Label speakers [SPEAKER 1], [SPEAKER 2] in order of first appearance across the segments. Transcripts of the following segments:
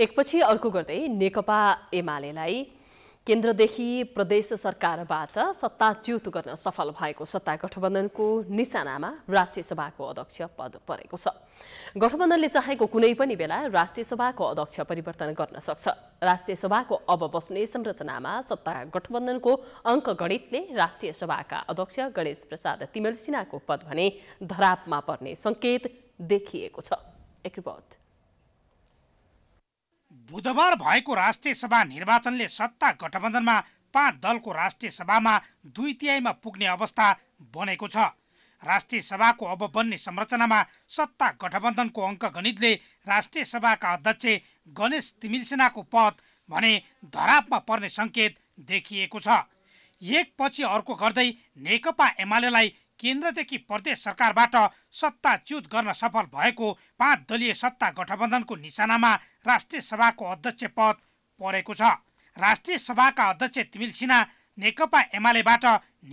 [SPEAKER 1] एकपछि अर्को गर्दै नेकपा एमालेलाई केन्द्रदेखि प्रदेश सरकारबाट सत्ताच्युत गर्न सफल भएको सत्ता गठबन्धनको निशानामा राष्ट्रिय सभाको अध्यक्ष पद परेको छ गठबन्धनले चाहेको कुनै पनि बेला राष्ट्रिय सभाको अध्यक्ष परिवर्तन गर्न सक्छ राष्ट्रिय सभाको अब बस्ने संरचनामा सत्ता गठबन्धनको अङ्कगणितले राष्ट्रिय सभाका अध्यक्ष गणेश प्रसाद तिमल पद भने धरापमा पर्ने सङ्केत देखिएको छ एक रिपोर्ट
[SPEAKER 2] बुधबार भएको राष्ट्रिय सभा निर्वाचनले सत्ता गठबन्धनमा पाँच दलको राष्ट्रिय सभामा दुई तिहाईमा पुग्ने अवस्था बनेको छ राष्ट्रिय सभाको अब बन्ने संरचनामा सत्ता गठबन्धनको अङ्कगणितले राष्ट्रिय सभाका अध्यक्ष गणेश तिमिलसेनाको पद भने धरापमा पर्ने सङ्केत देखिएको छ एकपछि अर्को गर्दै नेकपा एमालेलाई केन्द्रदेखि प्रदेश सरकारबाट सत्ताच्युत गर्न सफल भएको पाँच दलीय सत्ता गठबन्धनको निशानामा राष्ट्रिय सभाको अध्यक्ष पद परेको छ राष्ट्रिय सभाका अध्यक्ष तिमिल सिन्हा नेकपा एमालेबाट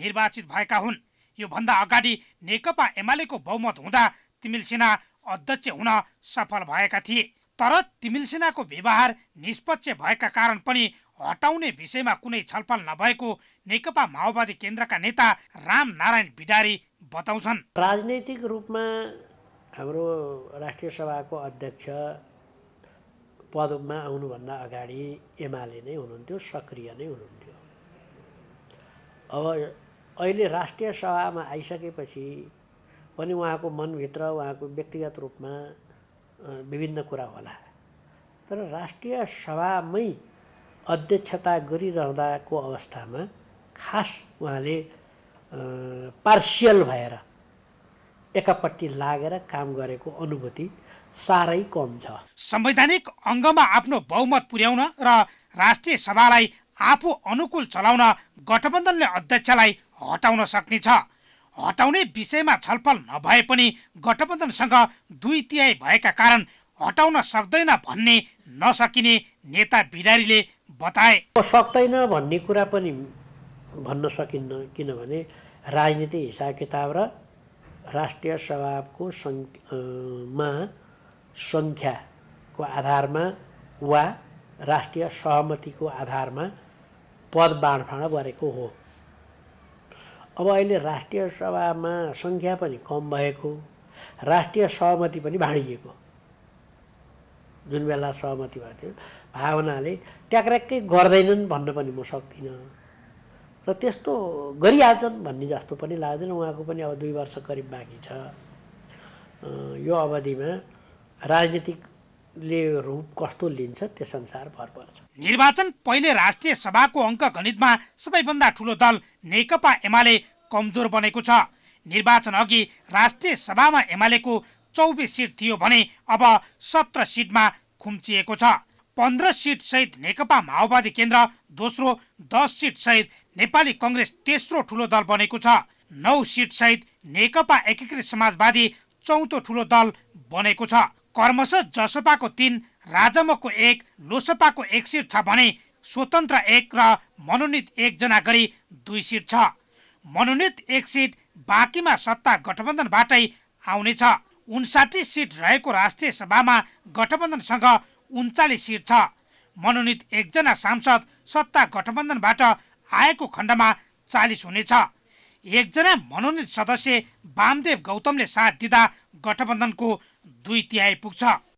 [SPEAKER 2] निर्वाचित भएका हुन् योभन्दा अगाडि नेकपा एमालेको बहुमत हुँदा तिमिल सिन्हा अध्यक्ष हुन सफल भएका थिए तर तिमिल सिन्हाको व्यवहार निष्पक्ष भएका कारण पनि हटाउने विषयमा कुनै छलफल नभएको नेकपा माओवादी केन्द्रका नेता राम नारायण बिडारी बताउँछन् राजनैतिक
[SPEAKER 3] रूपमा हाम्रो राष्ट्रिय सभाको अध्यक्ष पदमा आउनुभन्दा अगाडि एमाले नै हुनुहुन्थ्यो सक्रिय नै हुनुहुन्थ्यो अब अहिले राष्ट्रिय सभामा आइसकेपछि पनि उहाँको मनभित्र उहाँको व्यक्तिगत रूपमा विभिन्न कुरा होला तर राष्ट्रिय सभामै अध्यक्षता गरिरहँदाको अवस्थामा खास उहाँले पार्सियल भएर
[SPEAKER 2] एकापट्टि लागेर काम गरेको अनुभूति साह्रै कम छ संवैधानिक अङ्गमा आफ्नो बहुमत पुर्याउन र रा राष्ट्रिय सभालाई आफू अनुकूल चलाउन गठबन्धनले अध्यक्षलाई हटाउन सक्नेछ हटाउने विषयमा छलफल नभए पनि गठबन्धनसँग दुई तिहाई भएका कारण हटाउन सक्दैन भन्ने नसकिने नेता बिडारीले बताए
[SPEAKER 3] सक्दैन भन्ने कुरा पनि भन्न सकिन्न किनभने राजनीति हिसाब किताब र राष्ट्रिय सभाको मा सङ्ख्याको आधारमा वा राष्ट्रिय सहमतिको आधारमा पद बाँडफाँड गरेको हो अब अहिले राष्ट्रिय सभामा सङ्ख्या पनि कम भएको राष्ट्रिय सहमति पनि भाँडिएको जुन बेला सहमति भएको थियो भावनाले ट्याक्रयाक्कै गर्दैनन् भन्न पनि म सक्दिनँ र त्यस्तो गरिहाल्छन् भन्ने जस्तो पनि लाग्दैन उहाँको पनि अब दुई वर्ष करिब बाँकी छ यो अवधिमा राजनीतिकले रूप कस्तो लिन्छ त्यस अनुसार भर पर्छ
[SPEAKER 2] निर्वाचन पहिले राष्ट्रिय सभाको अङ्क गणितमा सबैभन्दा ठुलो दल नेकपा एमाले कमजोर बनेको छ निर्वाचन अघि राष्ट्रिय सभामा एमालेको चौबिस सिट थियो भने अब सत्र सिटमा खुम्चिएको छ पन्ध्र सहित नेकपा माओवादी केन्द्र दोस्रो दस सहित नेपाली कङ्ग्रेस तेस्रो ठुलो दल बनेको छ नौ सिट सहित नेकपा एकीकृत समाजवादी चौथो ठुलो दल बनेको छ कर्मश जसपाको तीन राजमको एक लोसपाको एक सिट छ भने स्वतन्त्र एक र मनोनित एकजना गरी दुई सिट छ मनोनित एक सिट बाँकीमा सत्ता गठबन्धनबाटै आउनेछ उन्साठी सिट रहेको राष्ट्रिय सभामा गठबन्धनसँग उन्चालिस सिट छ मनोनित एकजना सांसद सत्ता गठबन्धनबाट आएको खण्डमा चालिस हुनेछ एकजना मनोनित सदस्य वामदेव गौतमले साथ दिँदा गठबन्धनको दुई तिहाई पुग्छ